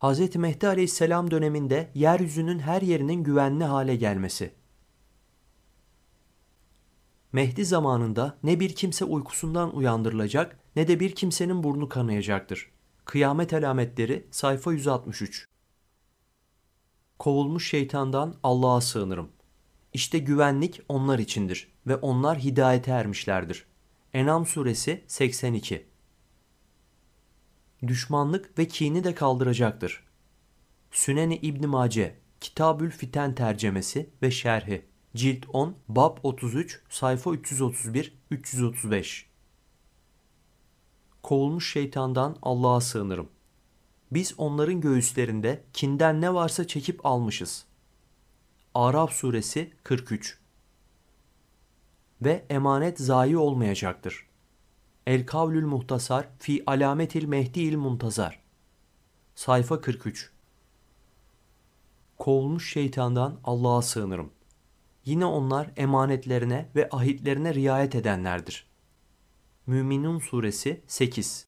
Hz. Mehdi Aleyhisselam döneminde yeryüzünün her yerinin güvenli hale gelmesi. Mehdi zamanında ne bir kimse uykusundan uyandırılacak ne de bir kimsenin burnu kanayacaktır. Kıyamet alametleri sayfa 163. Kovulmuş şeytandan Allah'a sığınırım. İşte güvenlik onlar içindir ve onlar hidayete ermişlerdir. Enam suresi 82 düşmanlık ve kini de kaldıracaktır. Süneni İbn Mace, Kitabül Fiten tercemesi ve şerhi, cilt 10, bab 33, sayfa 331, 335. Kovulmuş şeytandan Allah'a sığınırım. Biz onların göğüslerinde kinden ne varsa çekip almışız. Araf suresi 43. Ve emanet zayi olmayacaktır. El Kavlül Muhtasar fi Alametil Mehdiil Muntazar Sayfa 43 Kovulmuş şeytandan Allah'a sığınırım. Yine onlar emanetlerine ve ahitlerine riayet edenlerdir. Müminun Suresi 8